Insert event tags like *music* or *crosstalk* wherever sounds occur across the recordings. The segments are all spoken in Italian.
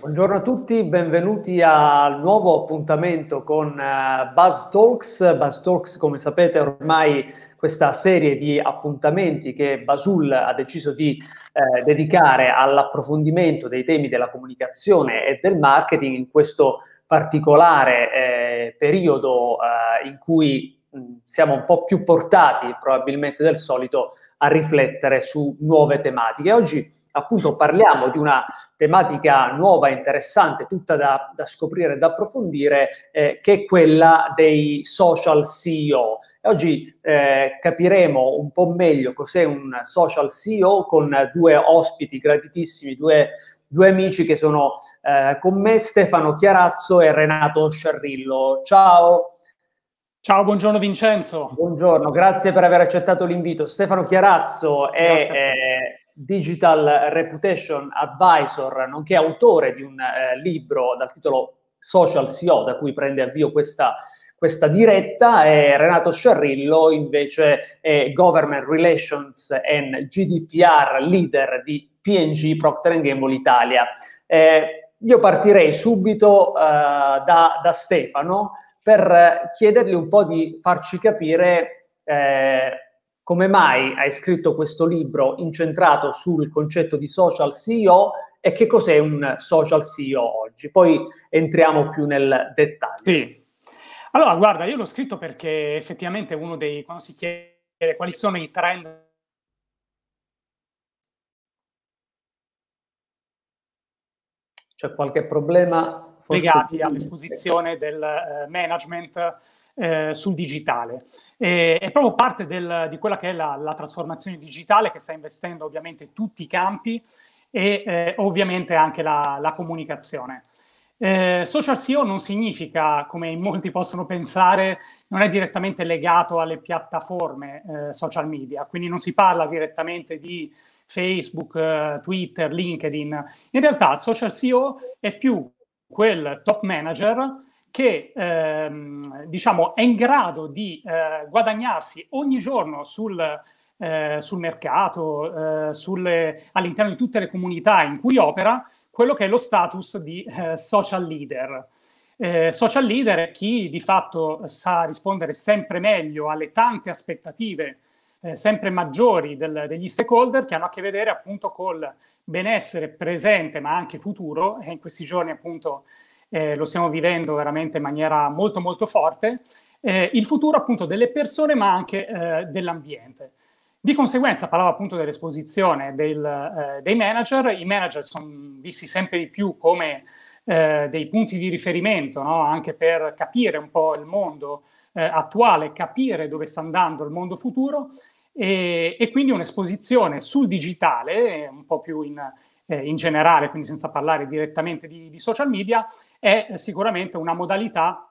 Buongiorno a tutti, benvenuti al nuovo appuntamento con eh, Buzz Talks. Buzz Talks, come sapete, è ormai questa serie di appuntamenti che Basul ha deciso di eh, dedicare all'approfondimento dei temi della comunicazione e del marketing in questo particolare eh, periodo eh, in cui Mm, siamo un po' più portati probabilmente del solito a riflettere su nuove tematiche. Oggi appunto parliamo di una tematica nuova, interessante, tutta da, da scoprire e da approfondire, eh, che è quella dei social CEO. E oggi eh, capiremo un po' meglio cos'è un social CEO con due ospiti gratitissimi, due due amici che sono eh, con me, Stefano Chiarazzo e Renato Sciarrillo. Ciao Ciao, buongiorno Vincenzo. Buongiorno, grazie per aver accettato l'invito. Stefano Chiarazzo è eh, Digital Reputation Advisor, nonché autore di un eh, libro dal titolo Social CEO, da cui prende avvio questa, questa diretta. E Renato Sciarrillo invece è Government Relations and GDPR Leader di PNG Procter Gamble Italia. Eh, io partirei subito eh, da, da Stefano per eh, chiedergli un po' di farci capire eh, come mai hai scritto questo libro incentrato sul concetto di social CEO e che cos'è un social CEO oggi. Poi entriamo più nel dettaglio. Sì. Allora, guarda, io l'ho scritto perché effettivamente uno dei, quando si chiede quali sono i trend c'è qualche problema legati all'esposizione del eh, management eh, sul digitale. E, è proprio parte del, di quella che è la, la, trasformazione digitale che sta investendo ovviamente tutti i campi e eh, ovviamente anche la, la comunicazione. Eh, social SEO non significa, come molti possono pensare, non è direttamente legato alle piattaforme eh, social media, quindi non si parla direttamente di Facebook, eh, Twitter, LinkedIn. In realtà social SEO è più quel top manager che ehm, diciamo, è in grado di eh, guadagnarsi ogni giorno sul, eh, sul mercato, eh, sulle, all'interno di tutte le comunità in cui opera, quello che è lo status di eh, social leader. Eh, social leader è chi di fatto sa rispondere sempre meglio alle tante aspettative eh, sempre maggiori del, degli stakeholder che hanno a che vedere appunto col benessere presente ma anche futuro e in questi giorni appunto eh, lo stiamo vivendo veramente in maniera molto molto forte, eh, il futuro appunto delle persone ma anche eh, dell'ambiente. Di conseguenza parlavo appunto dell'esposizione del, eh, dei manager, i manager sono visti sempre di più come eh, dei punti di riferimento no? anche per capire un po' il mondo eh, attuale, capire dove sta andando il mondo futuro e, e quindi un'esposizione sul digitale, eh, un po' più in, eh, in generale, quindi senza parlare direttamente di, di social media, è sicuramente una modalità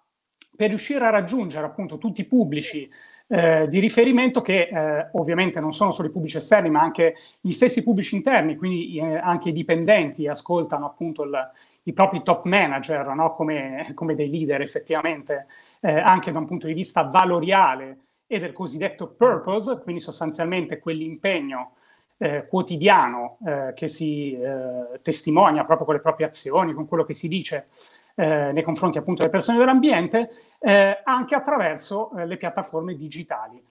per riuscire a raggiungere appunto tutti i pubblici eh, di riferimento che eh, ovviamente non sono solo i pubblici esterni ma anche gli stessi pubblici interni, quindi eh, anche i dipendenti ascoltano appunto il, i propri top manager no? come, come, dei leader effettivamente eh, anche da un punto di vista valoriale e del cosiddetto purpose, quindi sostanzialmente quell'impegno eh, quotidiano eh, che si eh, testimonia proprio con le proprie azioni, con quello che si dice eh, nei confronti appunto delle persone dell'ambiente, eh, anche attraverso le piattaforme digitali.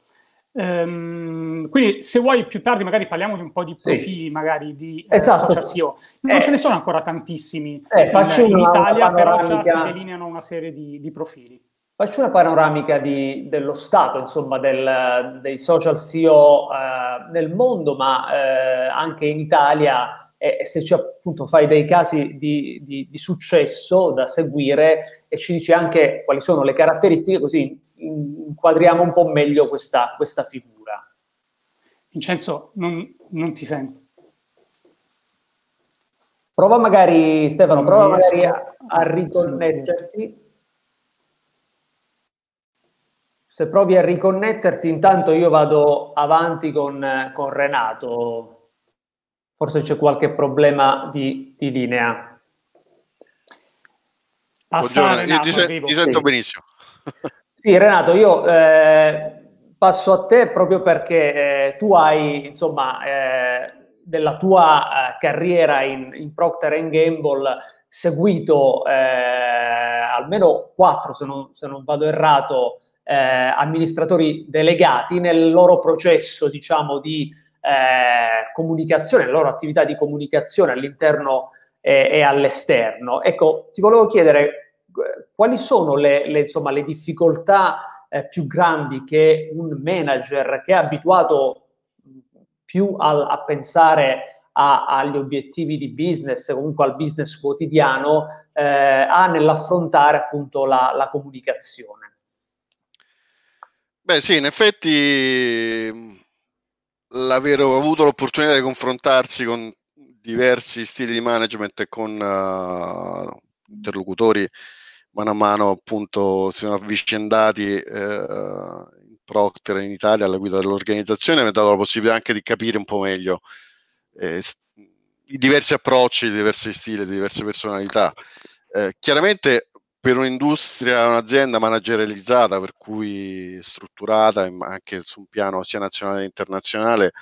Um, quindi se vuoi più tardi magari parliamo di un po' di profili sì. magari di esatto. eh, social Non eh. ce ne sono ancora tantissimi eh, in, in Italia, però già si delineano una serie di, di profili. Faccio una panoramica di, dello stato, insomma, del, dei social SEO eh, nel mondo, ma eh, anche in Italia, e, e se ci appunto fai dei casi di, di, di, successo da seguire e ci dici anche quali sono le caratteristiche, così inquadriamo un po' meglio questa, questa figura. Vincenzo, non, non, ti sento. Prova magari, Stefano, prova magari a, a riconnetterti. se provi a riconnetterti, intanto io vado avanti con, con Renato. Forse c'è qualche problema di, di linea. Passa Renato, ti, ti, sento benissimo. Sì, Renato, io eh, passo a te proprio perché eh, tu hai, insomma, eh, della tua eh, carriera in, in Procter Gamble seguito eh, almeno quattro, se non, se non vado errato, eh, amministratori delegati nel loro processo, diciamo, di eh, comunicazione, la loro attività di comunicazione all'interno eh, e all'esterno. Ecco, ti volevo chiedere quali sono le, le, insomma, le difficoltà eh, più grandi che un manager che è abituato più a, a pensare a, agli obiettivi di business, comunque al business quotidiano, ha eh, nell'affrontare appunto la, la comunicazione. Beh, sì, in effetti mm, l'aver avuto l'opportunità di confrontarsi con diversi stili di management e con uh, interlocutori mano a mano appunto si sono avvicendati uh, in Procter in Italia alla guida dell'organizzazione mi ha dato la possibilità anche di capire un po' meglio eh, i diversi approcci, i diversi stili, le diverse personalità. Eh, chiaramente per un'industria, un'azienda managerializzata, per cui strutturata anche su un piano sia nazionale che internazionale,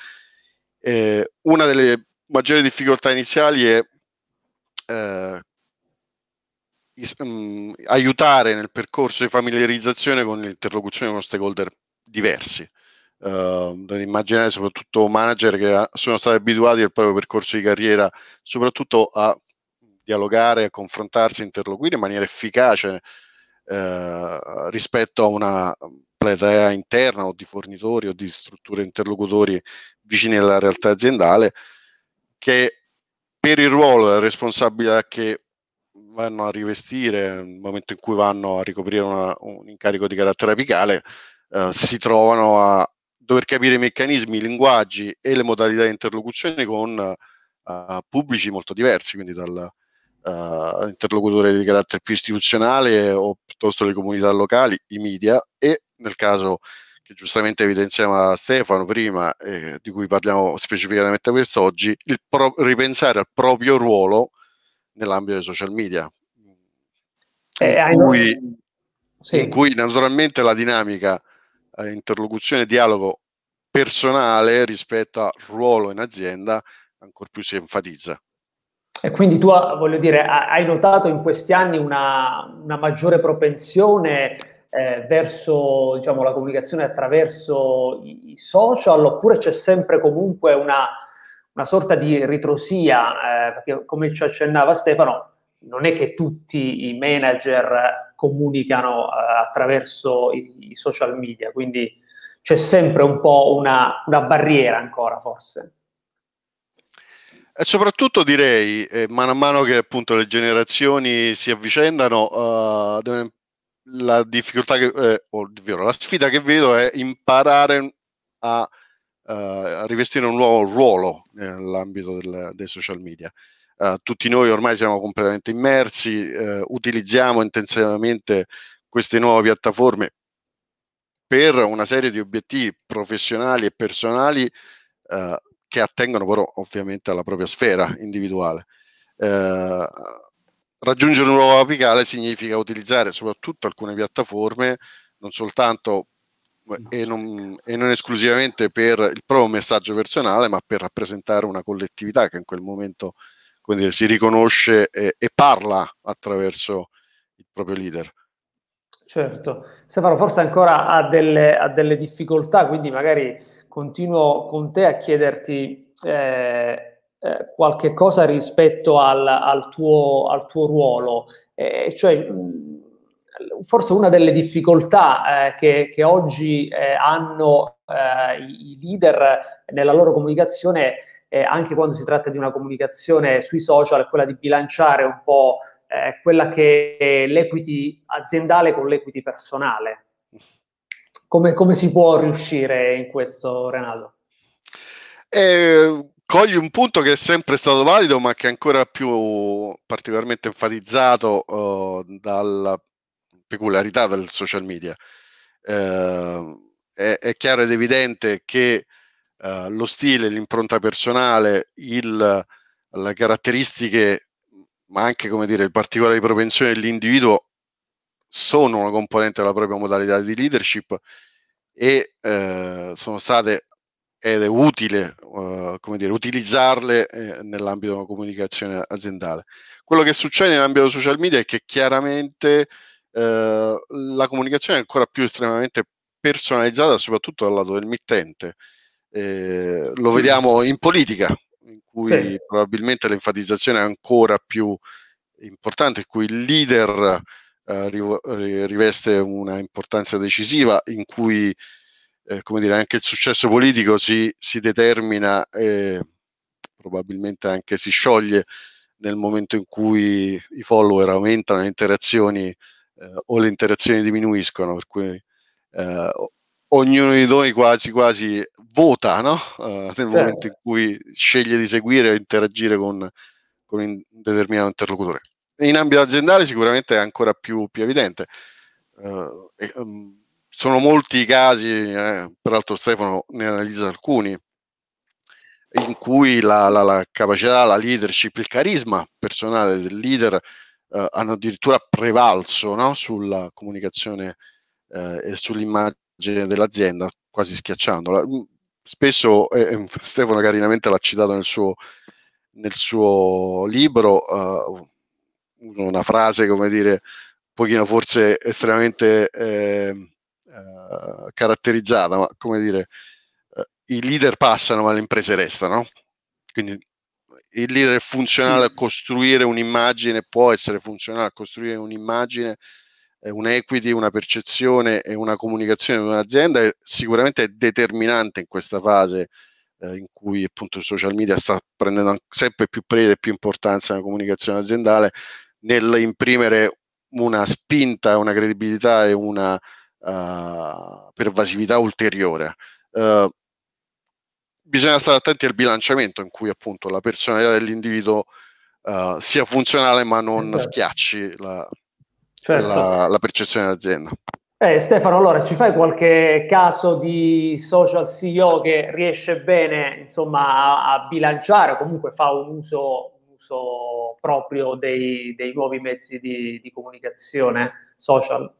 eh, una delle maggiori difficoltà iniziali è eh, is, mh, mm, aiutare nel percorso di familiarizzazione con l'interlocuzione con stakeholder diversi. Uh, immaginare soprattutto manager che ah, sono stati abituati al proprio percorso di carriera, soprattutto a dialogare, confrontarsi, interloquire in maniera efficace eh, rispetto a una platea interna o di fornitori o di strutture interlocutori vicini alla realtà aziendale che per il ruolo e la responsabilità che vanno a rivestire nel momento in cui vanno a ricoprire una, un incarico di carattere apicale eh, si trovano a dover capire i meccanismi, i linguaggi e le modalità di interlocuzione con eh, pubblici molto diversi, quindi dal, uh, interlocutore di carattere più istituzionale o piuttosto le comunità locali, i media e nel caso che giustamente evidenziava Stefano prima, eh, di cui parliamo specificatamente quest'oggi, il pro- ripensare al proprio ruolo nell'ambito dei social media. Eh, in, cui, sì. in, cui, naturalmente la dinamica eh, interlocuzione dialogo personale rispetto al ruolo in azienda ancora più si enfatizza. E quindi tu, voglio dire, hai notato in questi anni una, una maggiore propensione eh, verso diciamo, la comunicazione attraverso i, i, social oppure c'è sempre comunque una, una sorta di ritrosia? Eh, perché come ci accennava Stefano, non è che tutti i manager comunicano eh, attraverso i, i, social media, quindi c'è sempre un po' una, una barriera ancora forse. E soprattutto direi, eh, mano a mano che appunto le generazioni si avvicendano, uh, la difficoltà che, eh, ovvero la sfida che vedo è imparare a, uh, eh, a rivestire un nuovo ruolo nell'ambito del, dei social media. Uh, tutti noi ormai siamo completamente immersi, utilizziamo intensivamente queste nuove piattaforme per una serie di obiettivi professionali e personali che attengono però ovviamente alla propria sfera individuale. Eh, raggiungere un nuovo apicale significa utilizzare soprattutto alcune piattaforme, non soltanto e non, e non, esclusivamente per il proprio messaggio personale, ma per rappresentare una collettività che in quel momento dire, si riconosce e, e, parla attraverso il proprio leader. Certo, Stefano forse ancora ha delle, ha delle difficoltà, quindi magari continuo con te a chiederti eh, eh qualche cosa rispetto al, al, tuo, al tuo, ruolo. Eh, cioè, forse una delle difficoltà eh, che, che, oggi eh, hanno i leader nella loro comunicazione, anche quando si tratta di una comunicazione sui social, è quella di bilanciare un po' Eh, quella che è l'equity aziendale con l'equity personale. Come, come si può riuscire in questo, Renato? Eh, cogli un punto che è sempre stato valido, ma che è ancora più particolarmente enfatizzato oh, dalla peculiarità del social media. Eh, è, è, chiaro ed evidente che eh, lo stile, l'impronta personale, il, le caratteristiche ma anche come dire, il particolare di propensione dell'individuo sono una componente della propria modalità di leadership e eh, sono state ed è utile eh, come dire, utilizzarle eh, nell'ambito della comunicazione aziendale. Quello che succede nell'ambito dei social media è che chiaramente eh, la comunicazione è ancora più estremamente personalizzata, soprattutto dal lato del mittente. Eh, lo vediamo in politica, in cui sì. probabilmente l'enfatizzazione è ancora più importante, in cui il leader eh, riveste una importanza decisiva, in cui eh, come dire, anche il successo politico si, si determina e probabilmente anche si scioglie nel momento in cui i follower aumentano le interazioni eh, o le interazioni diminuiscono, per cui eh, ognuno di noi quasi quasi vota no? uh, nel certo. momento in cui sceglie di seguire o interagire con, con un determinato interlocutore. In ambito aziendale sicuramente è ancora più, più evidente. Uh, e, um, sono molti i casi, eh, peraltro Stefano ne analizza alcuni, in cui la, la, la, capacità, la leadership, il carisma personale del leader eh, hanno addirittura prevalso no? sulla comunicazione eh, e sull'immagine genere dell'azienda, quasi schiacciandola. Mm, spesso eh, eh *laughs* Stefano carinamente l'ha citato nel suo, nel suo libro, uh, una frase, come dire, un pochino forse estremamente eh, eh, caratterizzata, ma come dire, eh, i leader passano ma le imprese restano. Quindi il leader è funzionale a costruire un'immagine, può essere funzionale a costruire un'immagine eh, un equity, una percezione e una comunicazione di un'azienda è sicuramente determinante in questa fase eh, in cui appunto il social media sta prendendo sempre più preda e più importanza nella comunicazione aziendale nell'imprimere una spinta, una credibilità e una uh, pervasività ulteriore. Uh, bisogna stare attenti al bilanciamento in cui appunto la personalità dell'individuo uh, sia funzionale ma non schiacci la, certo. la, la percezione dell'azienda. Eh, Stefano, allora ci fai qualche caso di social CEO che riesce bene insomma, a, a bilanciare o comunque fa un uso, un uso proprio dei, dei, nuovi mezzi di, di comunicazione social?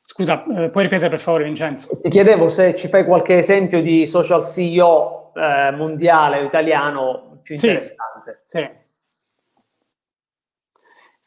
Scusa, eh, puoi ripetere per favore Vincenzo? Ti chiedevo se ci fai qualche esempio di social CEO eh, mondiale o italiano più interessante. Sì giornate. Sì.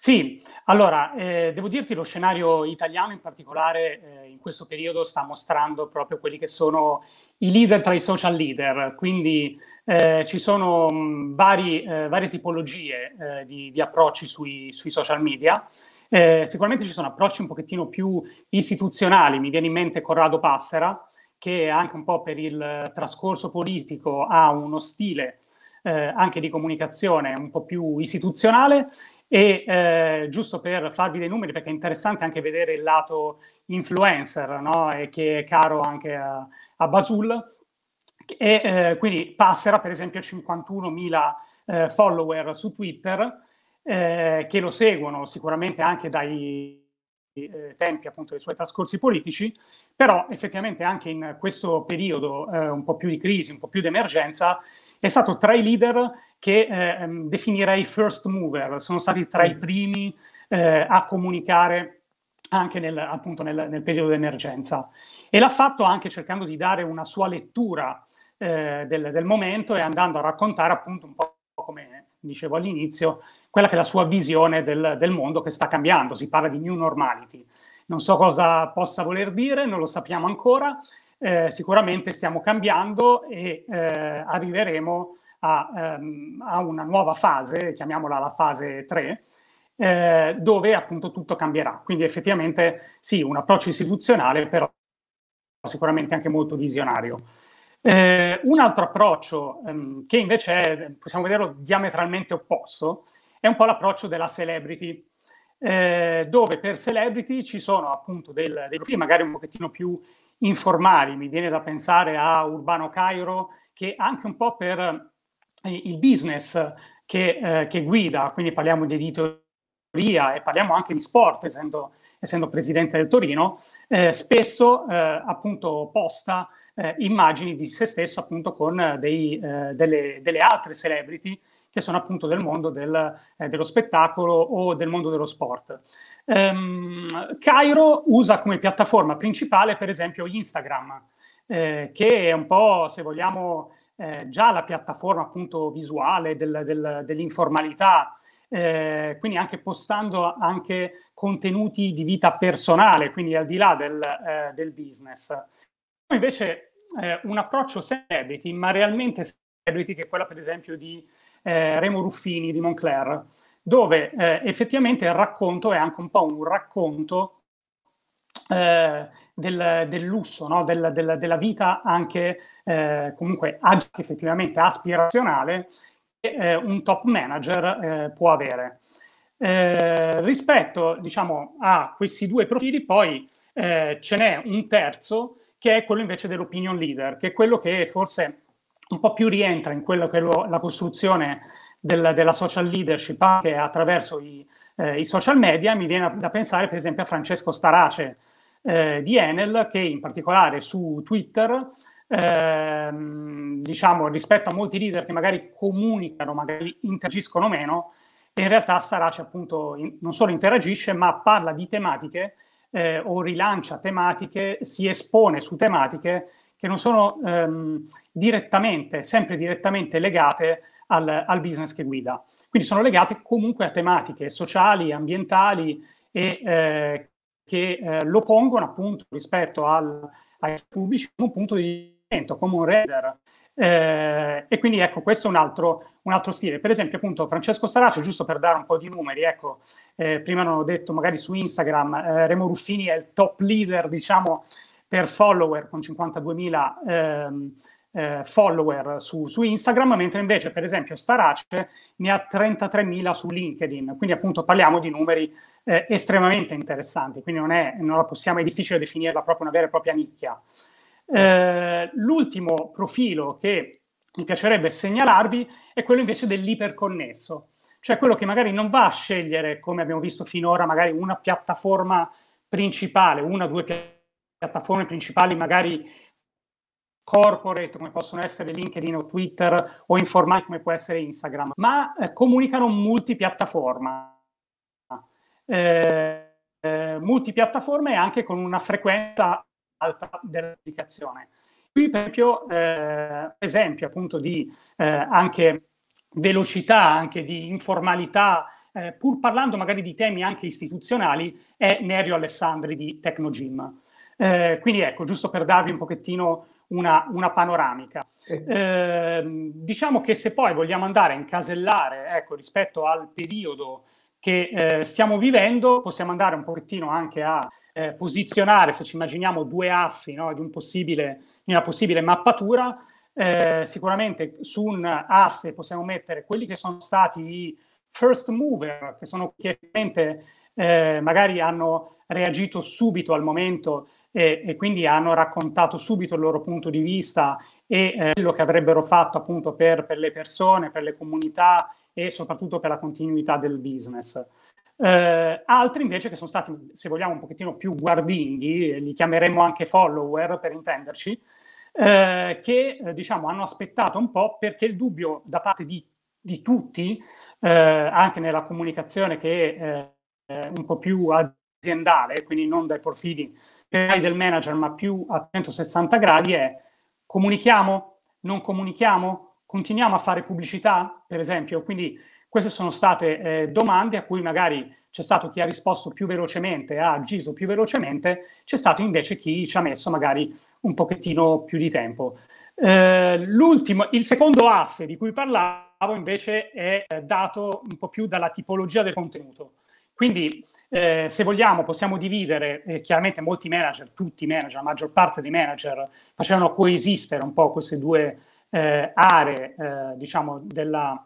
Sì, allora, eh, devo dirti lo scenario italiano in particolare eh, in questo periodo sta mostrando proprio quelli che sono i leader tra i social leader, quindi eh, ci sono mh, mm, vari, eh, varie tipologie eh, di, di, approcci sui, sui social media. Eh, sicuramente ci sono approcci un pochettino più istituzionali, mi viene in mente Corrado Passera, che anche un po' per il trascorso politico ha uno stile eh, anche di comunicazione un po' più istituzionale e eh, giusto per farvi dei numeri, perché è interessante anche vedere il lato influencer, no? e che è caro anche a, a Basul, e eh, quindi passerà per esempio ha 51.000 eh, follower su Twitter, eh, che lo seguono sicuramente anche dai eh, tempi appunto dei suoi trascorsi politici, però effettivamente anche in questo periodo eh, un po' più di crisi, un po' più di emergenza, è stato tra i leader che eh, ehm, definirei first mover, sono stati tra i mm. primi eh, a comunicare anche nel, appunto nel, nel periodo d'emergenza. E l'ha fatto anche cercando di dare una sua lettura eh, del, del, momento e andando a raccontare appunto un po' come dicevo all'inizio, quella che è la sua visione del, del mondo che sta cambiando, si parla di new normality. Non so cosa possa voler dire, non lo sappiamo ancora, eh, sicuramente stiamo cambiando e eh, arriveremo a, ehm, a, una nuova fase, chiamiamola la fase 3, eh, dove appunto tutto cambierà. Quindi effettivamente sì, un approccio istituzionale, però sicuramente anche molto visionario. Eh, un altro approccio ehm, che invece è, possiamo vederlo diametralmente opposto è un po' l'approccio della celebrity, eh, dove per celebrity ci sono appunto dei profili magari un pochettino più informali, mi viene da pensare a Urbano Cairo, che anche un po' per eh, il business che, eh, che guida, quindi parliamo di editoria e parliamo anche di sport, essendo, essendo presidente del Torino, eh, spesso eh, appunto posta eh, immagini di se stesso appunto con dei, eh, delle, delle, altre celebrity che sono appunto del mondo del, eh, dello spettacolo o del mondo dello sport. Ehm, Cairo usa come piattaforma principale per esempio Instagram, eh, che è un po', se vogliamo, eh, già la piattaforma appunto visuale del, del, dell'informalità, eh, quindi anche postando anche contenuti di vita personale, quindi al di là del, eh, del business. Poi invece eh, un approccio celebrity, ma realmente celebrity, che è quella per esempio di eh, Remo Ruffini di Moncler, dove eh, effettivamente il racconto è anche un po' un racconto eh, del, del, lusso, no? del, del, della vita anche eh, comunque effettivamente aspirazionale che eh, un top manager eh, può avere. rispetto diciamo, a questi due profili poi ce n'è un terzo che è quello invece dell'opinion leader, che è quello che forse un po' più rientra in quello che è lo, la costruzione del, della social leadership anche attraverso i, eh, i, social media, mi viene da pensare per esempio a Francesco Starace eh, di Enel, che in particolare su Twitter, ehm, diciamo rispetto a molti leader che magari comunicano, magari interagiscono meno, in realtà Starace appunto in, non solo interagisce, ma parla di tematiche eh, o rilancia tematiche, si espone su tematiche che non sono ehm, direttamente, sempre direttamente legate al, al, business che guida. Quindi sono legate comunque a tematiche sociali, ambientali e eh, che eh, lo pongono appunto rispetto al, ai pubblici come un punto di riferimento, come un reader. Eh, e quindi ecco, questo è un altro, un altro, stile. Per esempio, appunto, Francesco Saraccio, giusto per dare un po' di numeri, ecco, eh, prima non ho detto magari su Instagram, eh, Remo Ruffini è il top leader, diciamo, per follower con 52.000 ehm, eh, follower su, su, Instagram, mentre invece per esempio Starace ne ha 33.000 su LinkedIn, quindi appunto parliamo di numeri eh, estremamente interessanti, quindi non, è, non la possiamo, è difficile definirla proprio una vera e propria nicchia. Eh, l'ultimo profilo che mi piacerebbe segnalarvi è quello invece dell'iperconnesso, cioè quello che magari non va a scegliere, come abbiamo visto finora, magari una piattaforma principale, una o due piattaforme piattaforme principali, magari corporate come possono essere LinkedIn o Twitter o informali come può essere Instagram, ma eh, comunicano multipiattaforma. Eh, eh, multipiattaforme e anche con una frequenza alta dell'applicazione. Qui per esempio, eh, esempio appunto di eh, anche velocità, anche di informalità, eh, pur parlando magari di temi anche istituzionali, è Nerio Alessandri di Tecnogym. Eh, quindi ecco, giusto per darvi un pochettino una, una panoramica. Eh, diciamo che se poi vogliamo andare a incasellare ecco, rispetto al periodo che eh, stiamo vivendo, possiamo andare un pochettino anche a eh, posizionare, se ci immaginiamo, due assi no, di un possibile, di una possibile mappatura. Eh, sicuramente su un asse possiamo mettere quelli che sono stati i first mover, che sono chiaramente eh, magari hanno reagito subito al momento e, e quindi hanno raccontato subito il loro punto di vista e eh, quello che avrebbero fatto appunto per, per, le persone, per le comunità e soprattutto per la continuità del business. Eh, altri invece che sono stati, se vogliamo, un pochettino più guardinghi, li chiameremo anche follower per intenderci, eh, che eh, diciamo hanno aspettato un po' perché il dubbio da parte di, di tutti, eh, anche nella comunicazione che è eh, un po' più aziendale, quindi non dai profili del manager, ma più a 160 gradi, è comunichiamo, non comunichiamo, continuiamo a fare pubblicità, per esempio. Quindi queste sono state eh, domande a cui magari c'è stato chi ha risposto più velocemente, ha agito più velocemente, c'è stato invece chi ci ha messo magari un pochettino più di tempo. Eh, l'ultimo, il secondo asse di cui parlavo invece è eh, dato un po' più dalla tipologia del contenuto. Quindi eh, se vogliamo possiamo dividere, eh, chiaramente molti manager, tutti i manager, la maggior parte dei manager facevano coesistere un po' queste due eh, aree, eh, diciamo, della,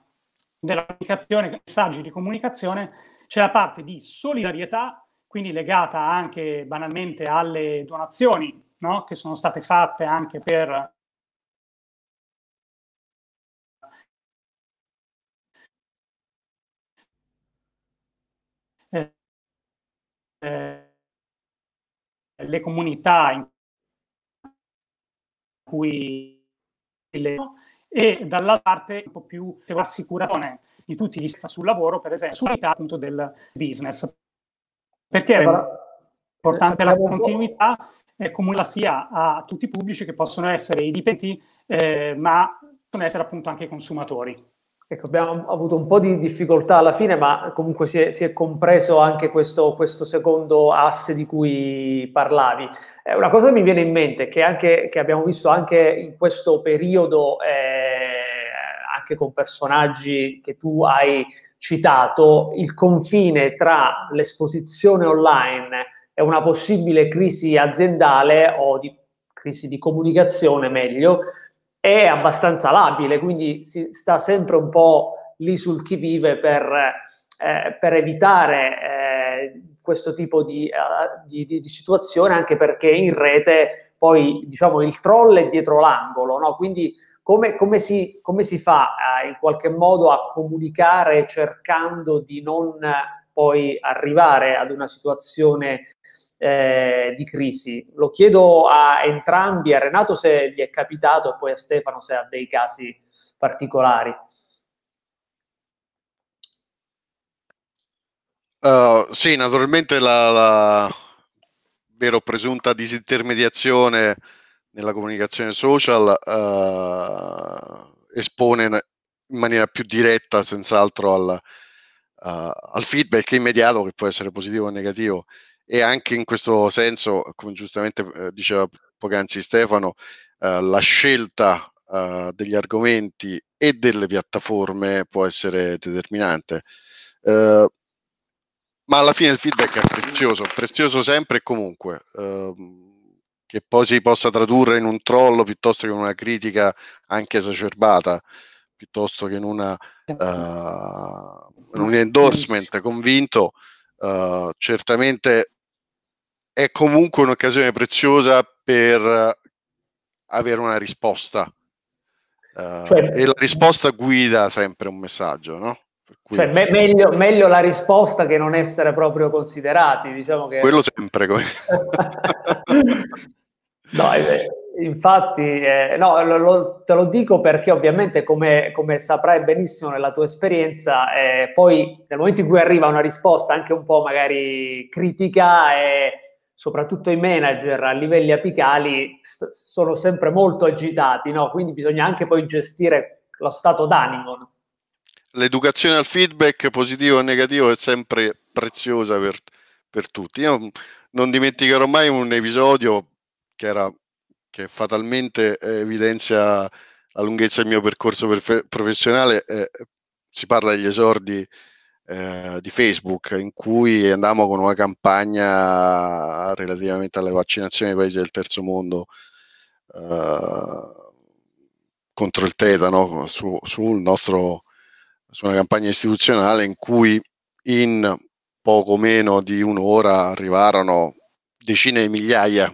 dell'applicazione, messaggi di comunicazione, c'è la parte di solidarietà, quindi legata anche banalmente alle donazioni no? che sono state fatte anche per eh, eh, le comunità in cui le, e dall'altra parte un po' più assicurazione di tutti gli stessi sul lavoro, per esempio, sull'unità appunto del business. Perché è importante la eh, continuità e comunque sia a tutti i pubblici che possono essere i dipendenti, eh, ma possono essere appunto anche i consumatori. Ecco, abbiamo avuto un po' di difficoltà alla fine, ma comunque si è, si è compreso anche questo, questo, secondo asse di cui parlavi. Eh, una cosa che mi viene in mente, che, anche, che abbiamo visto anche in questo periodo, eh, anche con personaggi che tu hai citato, il confine tra l'esposizione online e una possibile crisi aziendale o di crisi di comunicazione meglio, è abbastanza labile, quindi si sta sempre un po' lì sul chi vive per, eh, per evitare eh, questo tipo di, uh, di, di, di, situazione, anche perché in rete poi diciamo il troll è dietro l'angolo, no? quindi come, come, si, come si, fa eh, in qualche modo a comunicare cercando di non poi arrivare ad una situazione eh, di crisi. Lo chiedo a entrambi, a Renato se gli è capitato e poi a Stefano se ha dei casi particolari. Uh, sì, naturalmente la, la vero presunta disintermediazione nella comunicazione social uh, espone in maniera più diretta senz'altro al, uh, al feedback immediato che può essere positivo o negativo e anche in questo senso, come giustamente eh, diceva poc'anzi Stefano, eh, la scelta eh, degli argomenti e delle piattaforme può essere determinante. Eh, ma alla fine il feedback è prezioso, prezioso sempre e comunque, ehm, che poi si possa tradurre in un trollo piuttosto che in una critica anche esacerbata, piuttosto che in, una, certo. eh, in un endorsement convinto. Uh, certamente è comunque un'occasione preziosa per eh, avere una risposta. Uh, e la risposta guida sempre un messaggio, no? Cui... Cioè, me- meglio, meglio, la risposta che non essere proprio considerati, diciamo che... Quello sempre. Come... *laughs* no, eh, infatti, eh, no, lo, lo, te lo dico perché ovviamente, come, come saprai benissimo nella tua esperienza, eh, poi nel momento in cui arriva una risposta anche un po' magari critica... Eh, soprattutto i manager a livelli apicali st- sono sempre molto agitati, no? quindi bisogna anche poi gestire lo stato d'animo. No? L'educazione al feedback positivo o negativo è sempre preziosa per, per tutti. Io mm, non dimenticherò mai un episodio che, era, che fatalmente eh, evidenzia la lunghezza del mio percorso perfe- professionale. Eh, si parla degli esordi eh, di Facebook in cui andavamo con una campagna relativamente alle vaccinazioni dei paesi del terzo mondo eh, contro il tetano su, sul nostro, su una campagna istituzionale in cui in poco meno di un'ora arrivarono decine di migliaia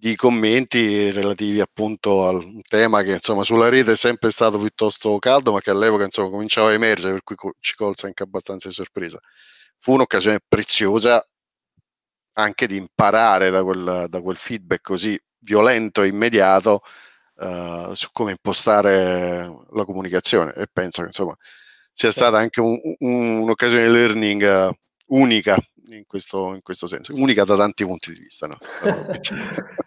di commenti relativi appunto al tema che insomma sulla rete è sempre stato piuttosto caldo ma che all'epoca insomma cominciava a emergere per cui co- ci colse anche abbastanza di sorpresa fu un'occasione preziosa anche di imparare da quel, da quel feedback così violento e immediato eh, su come impostare la comunicazione e penso che insomma sia stata anche un, un, un'occasione learning eh, unica in questo, in questo senso, unica da tanti punti di vista. No? *laughs* *laughs* Diciamo.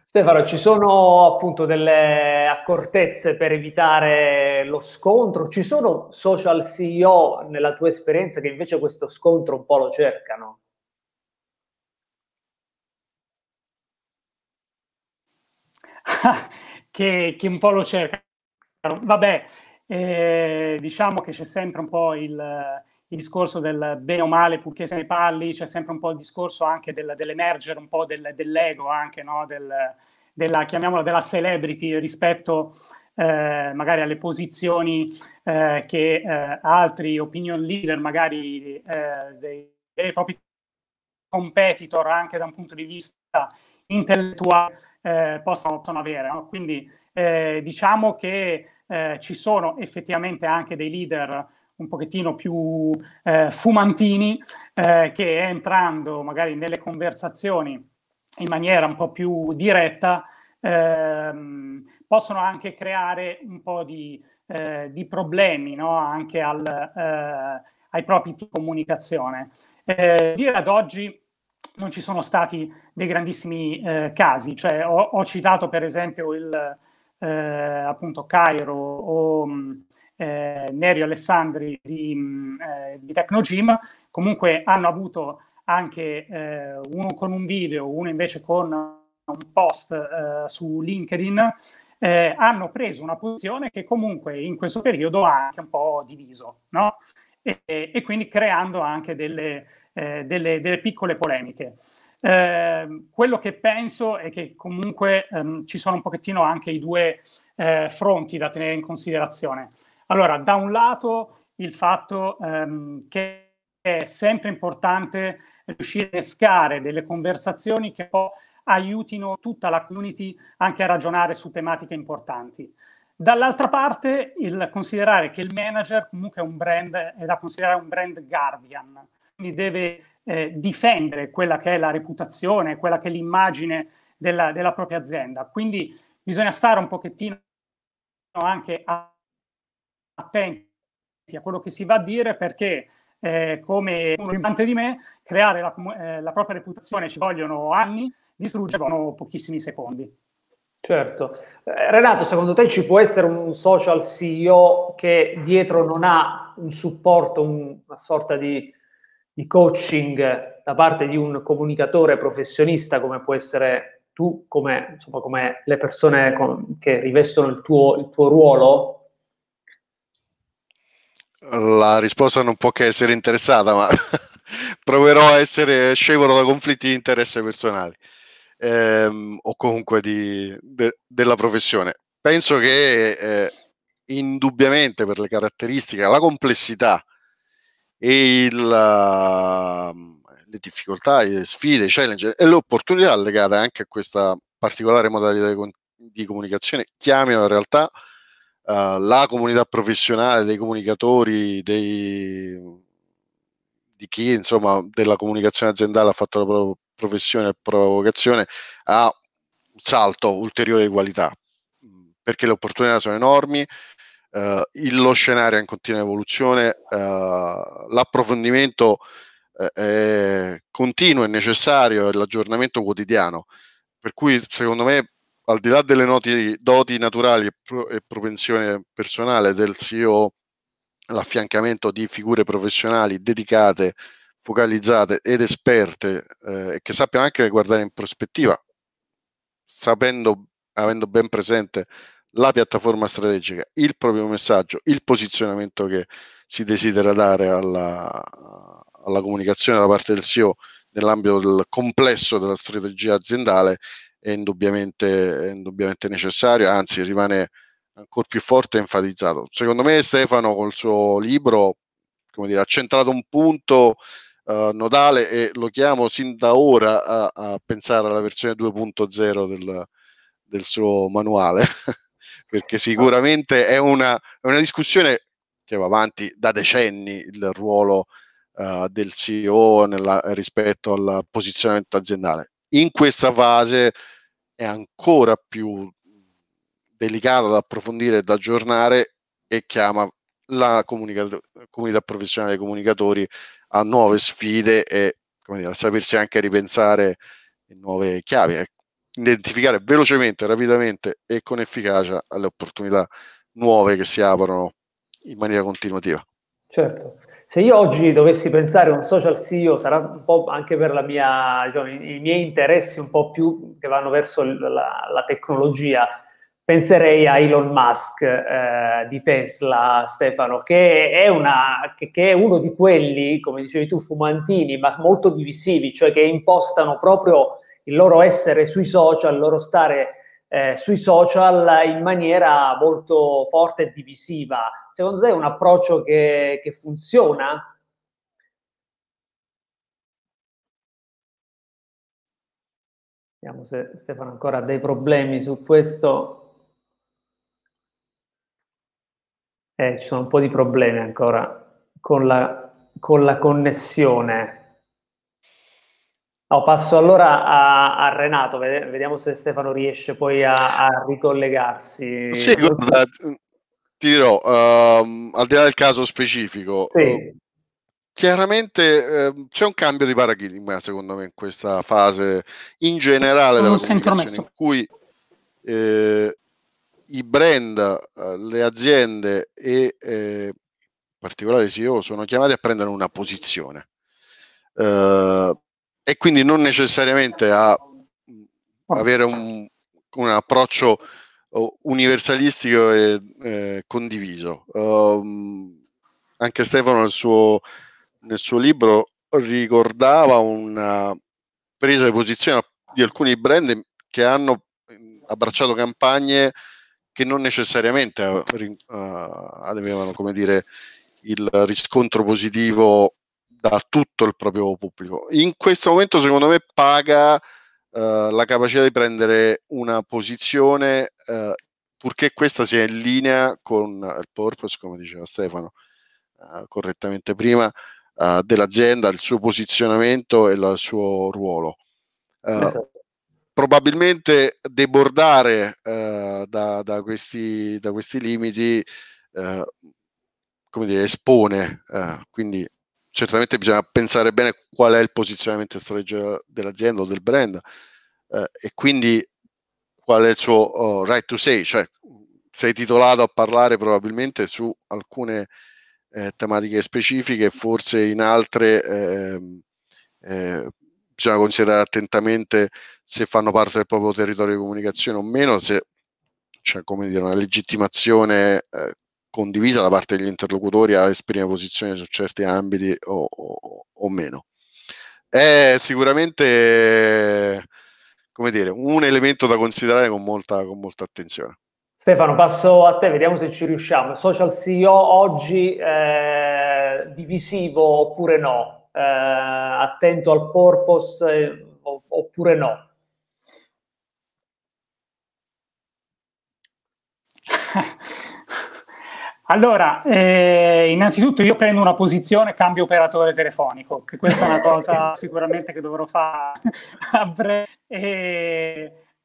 Stefano, ci sono appunto delle accortezze per evitare lo scontro? Ci sono social CEO nella tua esperienza che invece questo scontro un po' lo cercano? *laughs* che, che, un po' lo cercano. Vabbè, eh, diciamo che c'è sempre un po' il il discorso del bene o male, purché se ne parli, c'è sempre un po' il discorso anche del, dell'emergere un po' del, dell'ego, anche no? del, della, chiamiamola, della celebrity rispetto eh, magari alle posizioni eh, che eh, altri opinion leader, magari eh, dei, dei, propri competitor anche da un punto di vista intellettuale, eh, possono, possono, avere. No? Quindi eh, diciamo che ci sono effettivamente anche dei leader un pochettino più eh, fumantini, eh, che entrando magari nelle conversazioni in maniera un po' più diretta, ehm, possono anche creare un po' di, eh, di problemi no? anche al, eh, ai propri di comunicazione. Eh, dire ad oggi non ci sono stati dei grandissimi eh, casi, cioè ho, ho, citato per esempio il appunto Cairo o mm, eh, Nerio Alessandri di, mh, mm, eh, di Tecnogym, comunque hanno avuto anche eh, uno con un video, uno invece con un post eh, su LinkedIn, eh, hanno preso una posizione che comunque in questo periodo ha anche un po' diviso, no? e, e, quindi creando anche delle, eh, delle, delle piccole polemiche. Eh, quello che penso è che comunque ehm, ci sono un pochettino anche i due fronti da tenere in considerazione. Allora, da un lato il fatto ehm, che è sempre importante riuscire a pescare delle conversazioni che poi aiutino tutta la community anche a ragionare su tematiche importanti. Dall'altra parte, il considerare che il manager comunque è un brand, è da considerare un brand guardian, quindi deve eh, difendere quella che è la reputazione, quella che è l'immagine della, della propria azienda. Quindi bisogna stare un pochettino anche a attenti a quello che si va a dire perché eh, come uno impante di me, creare la, eh, la, propria reputazione ci vogliono anni, distruggerlo pochissimi secondi. Certo. Eh, Renato, secondo te ci può essere un social CEO che dietro non ha un supporto, un, una sorta di, di, coaching da parte di un comunicatore professionista come può essere tu, come, insomma, come le persone con, che rivestono il tuo, il tuo ruolo? La risposta non può che essere interessata, ma *laughs* proverò a essere scevro da conflitti di interesse personali ehm, o comunque di, de, della professione. Penso che eh, indubbiamente per le caratteristiche, la complessità e il, ehm, le difficoltà, le sfide, i challenge e le opportunità legate anche a questa particolare modalità di, di comunicazione, chiamino in realtà eh, la comunità professionale dei comunicatori, dei, di chi insomma della comunicazione aziendale ha fatto la propria professione e provocazione, ha un salto ulteriore di qualità, mm, perché le opportunità sono enormi, uh, il, lo scenario è in continua evoluzione, uh, l'approfondimento è continuo, e necessario, l'aggiornamento quotidiano. Per cui secondo me al di là delle noti, doti naturali e, propensione personale del CEO, l'affiancamento di figure professionali dedicate, focalizzate ed esperte eh, che sappiano anche guardare in prospettiva, sapendo, avendo ben presente la piattaforma strategica, il proprio messaggio, il posizionamento che si desidera dare alla, alla comunicazione da parte del CEO nell'ambito del complesso della strategia aziendale è indubbiamente, è indubbiamente necessario, anzi rimane ancora più forte e enfatizzato. Secondo me Stefano col suo libro come dire, ha centrato un punto uh, nodale e lo chiamo sin da ora a, a pensare alla versione 2.0 del, del suo manuale, *laughs* perché sicuramente è una, è una, discussione che va avanti da decenni il ruolo uh, del CEO nella, rispetto al posizionamento aziendale in questa fase è ancora più delicata da approfondire e da aggiornare e chiama la comunica- comunità professionale dei comunicatori a nuove sfide e dire, a sapersi anche ripensare nuove chiavi, identificare velocemente, rapidamente e con efficacia le opportunità nuove che si aprono in maniera continuativa. Certo, se io oggi dovessi pensare a un social CEO, sarà un po' anche per mia, diciamo, i, miei interessi un po' più che vanno verso la, la tecnologia, penserei a Elon Musk eh, di Tesla, Stefano, che è, una, che, che è, uno di quelli, come dicevi tu, fumantini, ma molto divisivi, cioè che impostano proprio il loro essere sui social, il loro stare eh, sui social in maniera molto forte e divisiva. Secondo te è un approccio che, che funziona? Vediamo se Stefano ancora ha dei problemi su questo. Eh, ci sono un po' di problemi ancora con la, con la connessione. Oh, passo allora a, a, Renato, vediamo se Stefano riesce poi a, a ricollegarsi. Sì, guarda, ti dirò, uh, al di là del caso specifico, sì. Eh, chiaramente uh, c'è un cambio di paradigma secondo me in questa fase in generale mm, della comunicazione in cui eh, i brand, eh, le aziende e in particolare i CEO sono chiamati a prendere una posizione. Uh, e quindi non necessariamente a avere un, un approccio universalistico e eh, condiviso. Um, anche Stefano nel suo, nel suo libro ricordava una presa di posizione di alcuni brand che hanno abbracciato campagne che non necessariamente uh, eh, eh, avevano come dire, il riscontro positivo da tutto il proprio pubblico. In questo momento, secondo me, paga eh, la capacità di prendere una posizione, eh, purché questa sia in linea con il purpose, come diceva Stefano eh, correttamente prima, eh, dell'azienda, il suo posizionamento e il suo ruolo. Eh, esatto. Probabilmente debordare eh, da, da, questi, da, questi, limiti come dire, espone, quindi certamente bisogna pensare bene qual è il posizionamento strategico dell'azienda o del brand eh, e quindi qual è il suo oh, right to say, cioè sei titolato a parlare probabilmente su alcune eh, tematiche specifiche, forse in altre ehm, eh, bisogna considerare attentamente se fanno parte del proprio territorio di comunicazione o meno, se c'è cioè, come dire, una legittimazione eh, condivisa da parte degli interlocutori a esprimere posizioni su certi ambiti o, o, o meno. È sicuramente come dire, un elemento da considerare con molta, con molta attenzione. Stefano, passo a te, vediamo se ci riusciamo. Social CEO oggi eh, divisivo oppure no? Eh, attento al purpose eh, oppure no? *laughs* Allora, eh, innanzitutto io prendo una posizione, cambio operatore telefonico, che questa è una cosa *laughs* sicuramente che dovrò fare *laughs* a breve. E...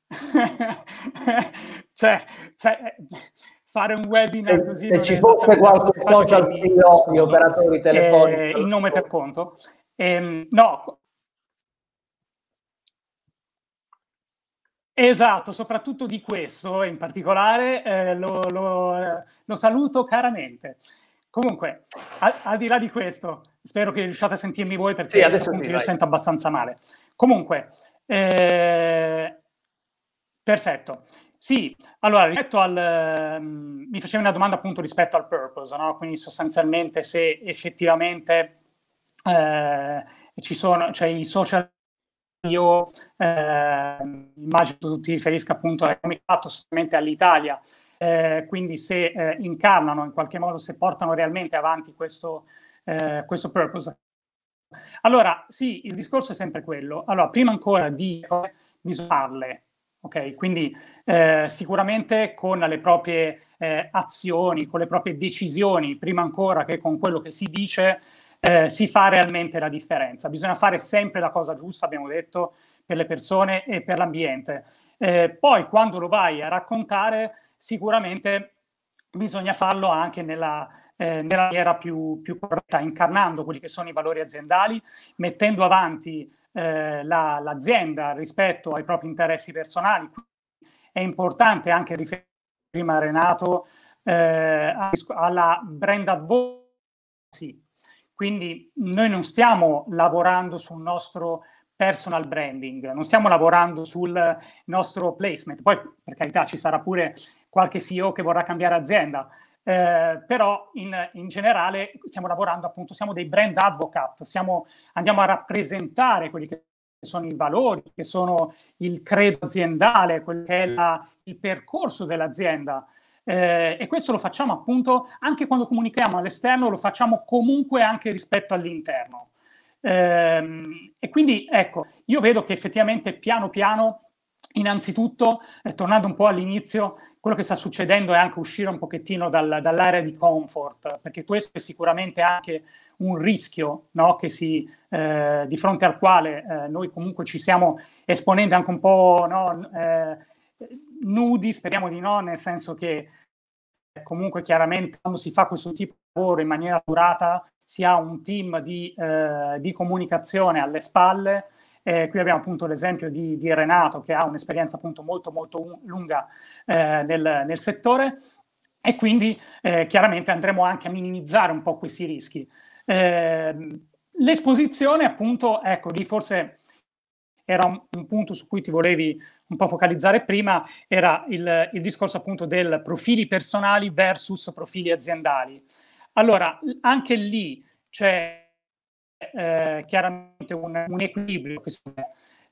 Eh, *laughs* cioè, cioè, fare un webinar se, così... Se ci fosse qualche social di operatori eh, telefonici... Eh, il nome per conto. Eh, no, Esatto, soprattutto di questo in particolare eh, lo, lo, lo, saluto caramente. Comunque, a, al di là di questo, spero che riusciate a sentirmi voi perché sì, adesso appunto, io sento abbastanza male. Comunque, eh, perfetto. Sì, allora rispetto al... Um, mi facevi una domanda appunto rispetto al purpose, no? quindi sostanzialmente se effettivamente eh, ci sono, cioè i social io eh, immagino tu ti riferisca appunto al comitato solamente all'Italia, eh, quindi se eh, incarnano in qualche modo, se portano realmente avanti questo, eh, questo purpose. Allora, sì, il discorso è sempre quello. Allora, prima ancora di misurarle, ok? Quindi eh, sicuramente con le proprie eh, azioni, con le proprie decisioni, prima ancora che con quello che si dice, eh, si fa realmente la differenza. Bisogna fare sempre la cosa giusta, abbiamo detto, per le persone e per l'ambiente. Eh, poi quando lo vai a raccontare, sicuramente bisogna farlo anche nella, eh, nella maniera più, più, corretta, incarnando quelli che sono i valori aziendali, mettendo avanti eh, la, l'azienda rispetto ai propri interessi personali. È importante anche riferire prima Renato eh, alla brand advocacy, quindi noi non stiamo lavorando sul nostro personal branding, non stiamo lavorando sul nostro placement. Poi, per carità, ci sarà pure qualche CEO che vorrà cambiare azienda, eh, però in, in, generale stiamo lavorando appunto, siamo dei brand advocate, siamo, andiamo a rappresentare quelli che sono i valori, che sono il credo aziendale, quello che è la, il percorso dell'azienda. Eh, e questo lo facciamo appunto anche quando comunichiamo all'esterno, lo facciamo comunque anche rispetto all'interno. Eh, e quindi ecco, io vedo che effettivamente piano piano, innanzitutto, eh, tornando un po' all'inizio, quello che sta succedendo è anche uscire un pochettino dal, dall'area di comfort, perché questo è sicuramente anche un rischio no? si, eh, di fronte al quale eh, noi comunque ci stiamo esponendo anche un po' no? eh, nudi, speriamo di no, nel senso che eh, comunque chiaramente quando si fa questo tipo di lavoro in maniera durata si ha un team di, eh, di comunicazione alle spalle. Eh, qui abbiamo appunto l'esempio di, di, Renato che ha un'esperienza appunto molto molto lunga eh, nel, nel, settore e quindi eh, chiaramente andremo anche a minimizzare un po' questi rischi. Ehm, l'esposizione appunto, ecco lì forse era un, un punto su cui ti volevi un po' focalizzare prima era il, il discorso appunto del profili personali versus profili aziendali. Allora, anche lì c'è eh, chiaramente un, un equilibrio.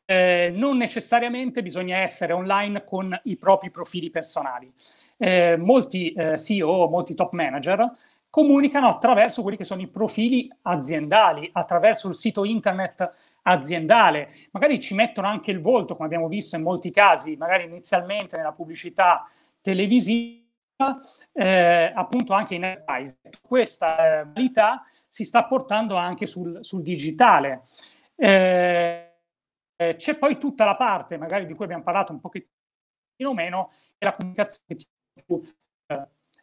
Eh, non necessariamente bisogna essere online con i propri profili personali. Eh, molti eh, CEO, molti top manager comunicano attraverso quelli che sono i profili aziendali, attraverso il sito internet aziendale, magari ci mettono anche il volto, come abbiamo visto in molti casi, magari inizialmente nella pubblicità televisiva, eh, appunto anche in advice. Questa eh, qualità si sta portando anche sul, sul digitale. Eh, eh, c'è poi tutta la parte, magari di cui abbiamo parlato un pochettino meno, che è la comunicazione più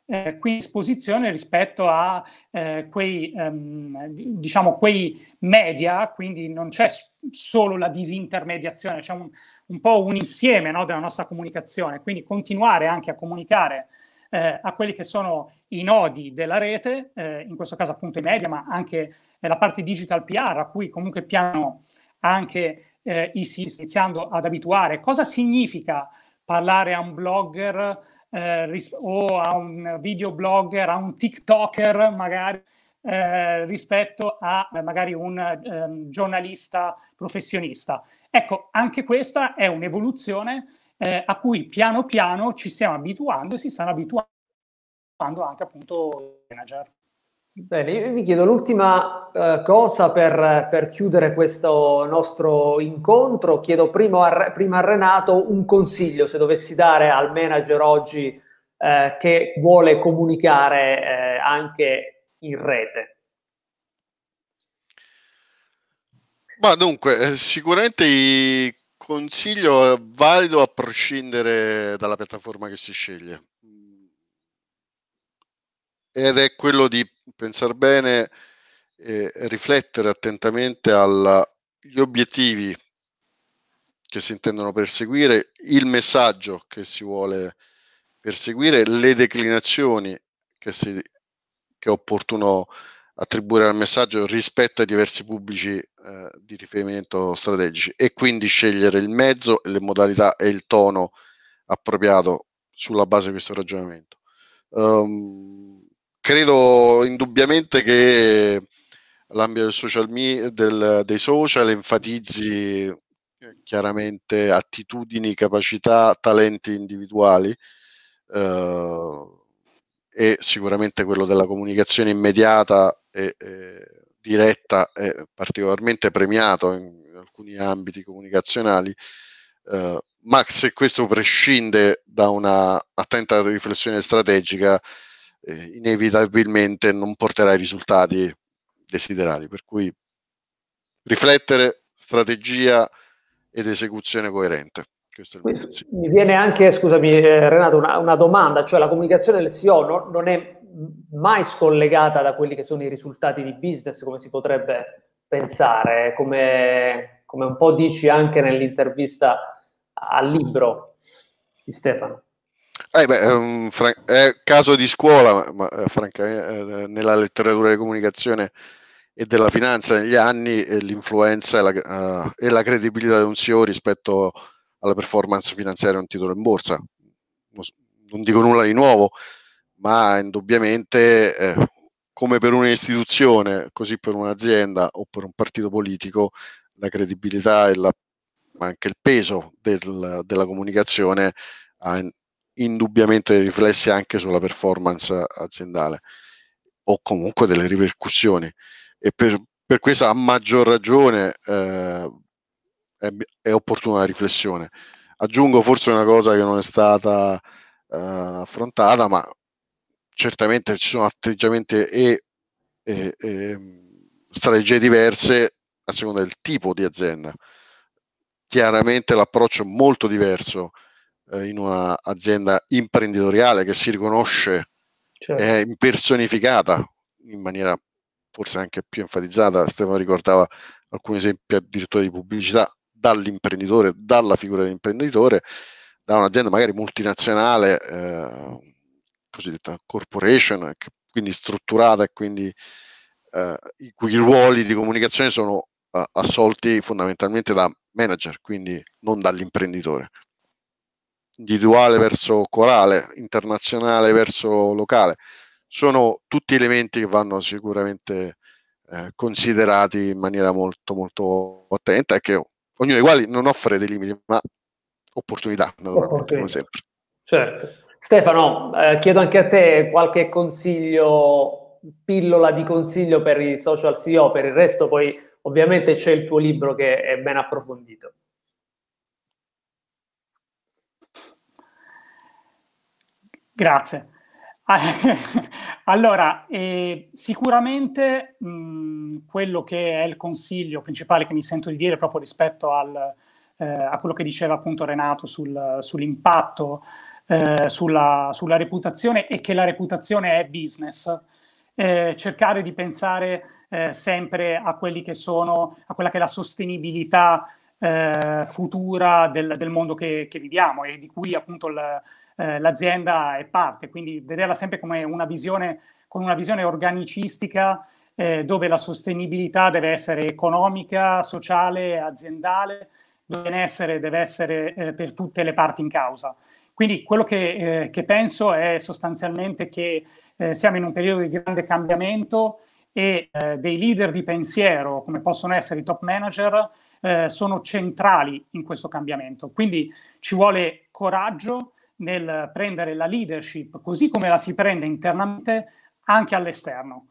eh, qui esposizione rispetto a eh, quei, ehm, diciamo, quei media, quindi non c'è solo la disintermediazione, c'è un, un po' un insieme no, della nostra comunicazione, quindi continuare anche a comunicare eh, a quelli che sono i nodi della rete, eh, in questo caso appunto i media, ma anche eh, la parte digital PR, a cui comunque piano anche eh, i siti iniziando ad abituare. Cosa significa parlare a un blogger? eh, o a un videoblogger, a un TikToker magari, eh, rispetto a eh, magari un eh, giornalista professionista. Ecco, anche questa è un'evoluzione eh, a cui piano piano ci stiamo abituando e si stanno abituando anche appunto i manager. Bene, io vi chiedo l'ultima eh, cosa per, per, chiudere questo nostro incontro. Chiedo a, prima a Renato un consiglio, se dovessi dare al manager oggi eh, che vuole comunicare eh, anche in rete. Ma dunque, eh, sicuramente il consiglio è valido a prescindere dalla piattaforma che si sceglie ed è quello di pensare bene e riflettere attentamente agli obiettivi che si intendono perseguire, il messaggio che si vuole perseguire, le declinazioni che, si, che è opportuno attribuire al messaggio rispetto ai diversi pubblici eh, di riferimento strategici e quindi scegliere il mezzo, le modalità e il tono appropriato sulla base di questo ragionamento. Um, credo indubbiamente che l'ambito del social media, del, dei social enfatizzi eh, chiaramente attitudini, capacità, talenti individuali eh, e sicuramente quello della comunicazione immediata e, e diretta è particolarmente premiato in alcuni ambiti comunicazionali, eh, ma se questo prescinde da una attenta riflessione strategica, eh, inevitabilmente non porterà i risultati desiderati. Per cui riflettere, strategia ed esecuzione coerente. Questo è il mi viene anche, scusami eh, Renato, una, una, domanda, cioè la comunicazione del CEO no, non è mai scollegata da quelli che sono i risultati di business come si potrebbe pensare, come, come un po' dici anche nell'intervista al libro di Stefano. Eh beh, um, Frank, è caso di scuola, ma, ma eh, Franca, eh, nella letteratura di comunicazione e della finanza negli anni eh, l'influenza e la, eh, e la, credibilità di un CEO rispetto alla performance finanziaria di un titolo in borsa. Non, non dico nulla di nuovo, ma indubbiamente eh, come per un'istituzione, così per un'azienda o per un partito politico, la credibilità e la, ma anche il peso del, della comunicazione ha indubbiamente riflessi anche sulla performance aziendale o comunque delle ripercussioni e per, per questo a maggior ragione eh, è, è, opportuna la riflessione. Aggiungo forse una cosa che non è stata eh, affrontata, ma certamente ci sono atteggiamenti e, e, e ehm, strategie diverse a seconda del tipo di azienda. Chiaramente l'approccio è molto diverso eh, in un'azienda imprenditoriale che si riconosce certo. è impersonificata in maniera forse anche più enfatizzata. Stefano ricordava alcuni esempi addirittura di pubblicità dall'imprenditore, dalla figura dell'imprenditore, da un'azienda magari multinazionale, eh, cosiddetta corporation, quindi strutturata e quindi eh, i cui ruoli di comunicazione sono eh, assolti fondamentalmente da manager, quindi non dall'imprenditore individuale verso corale, internazionale verso locale. Sono tutti elementi che vanno sicuramente eh, considerati in maniera molto molto attenta e che ognuno dei quali non offre dei limiti, ma opportunità, naturalmente, come sempre. Certo. Stefano, eh, chiedo anche a te qualche consiglio, pillola di consiglio per i social CEO, per il resto poi ovviamente c'è il tuo libro che è ben approfondito. Grazie. Ah, *laughs* allora, eh, sicuramente mh, mm, quello che è il consiglio principale che mi sento di dire proprio rispetto al, eh, a quello che diceva appunto Renato sul, sull'impatto, eh, sulla, sulla, reputazione e che la reputazione è business, eh, cercare di pensare eh, sempre a, sono, a quella che è la sostenibilità eh, futura del, del mondo che, che, viviamo e di cui appunto il eh, l'azienda è parte, quindi vederla sempre come una visione, con una visione organicistica eh, dove la sostenibilità deve essere economica, sociale, aziendale, dove il benessere deve essere eh, per tutte le parti in causa. Quindi quello che, eh, che penso è sostanzialmente che eh, siamo in un periodo di grande cambiamento e dei leader di pensiero, come possono essere i top manager, sono centrali in questo cambiamento. Quindi ci vuole coraggio, nel prendere la leadership così come la si prende internamente anche all'esterno.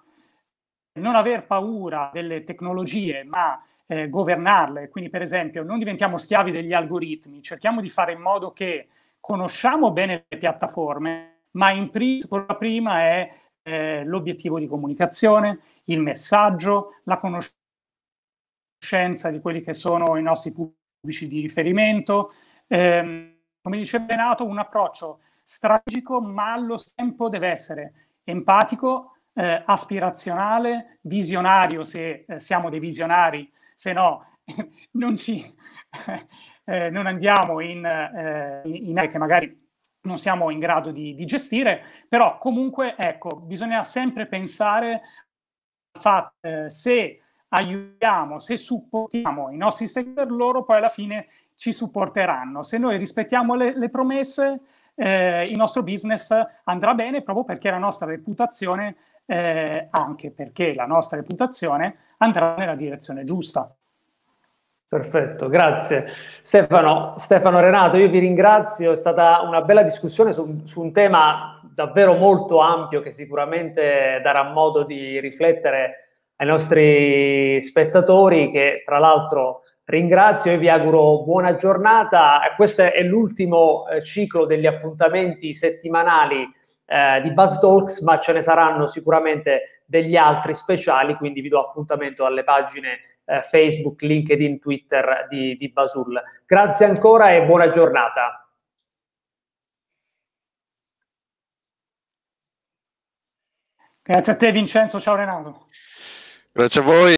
Non aver paura delle tecnologie, ma eh, governarle, quindi per esempio non diventiamo schiavi degli algoritmi, cerchiamo di fare in modo che conosciamo bene le piattaforme, ma in principio prima è eh, l'obiettivo di comunicazione, il messaggio, la conoscenza di quelli che sono i nostri pubblici di riferimento, ehm, come diceva Renato, un approccio strategico, ma allo tempo deve essere empatico, eh, aspirazionale, visionario, se eh, siamo dei visionari, se no *laughs* non, ci, *laughs* eh, non andiamo eh, in, in aree che magari non siamo in grado di, di, gestire, però comunque ecco, bisogna sempre pensare al fatto eh, se aiutiamo, se supportiamo i nostri stakeholder, loro poi alla fine ci supporteranno. Se noi rispettiamo le, le promesse, eh, il nostro business andrà bene proprio perché la nostra reputazione, eh, anche perché la nostra reputazione andrà nella direzione giusta. Perfetto, grazie. Stefano, Stefano Renato, io vi ringrazio, è stata una bella discussione su, su un tema davvero molto ampio che sicuramente darà modo di riflettere ai nostri spettatori che tra l'altro ringrazio e vi auguro buona giornata. Questo è l'ultimo eh, ciclo degli appuntamenti settimanali eh, di Buzz Talks, ma ce ne saranno sicuramente degli altri speciali, quindi vi do appuntamento alle pagine eh, Facebook, LinkedIn, Twitter di, di Basul. Grazie ancora e buona giornata. Grazie a te Vincenzo, ciao Renato. Grazie a voi.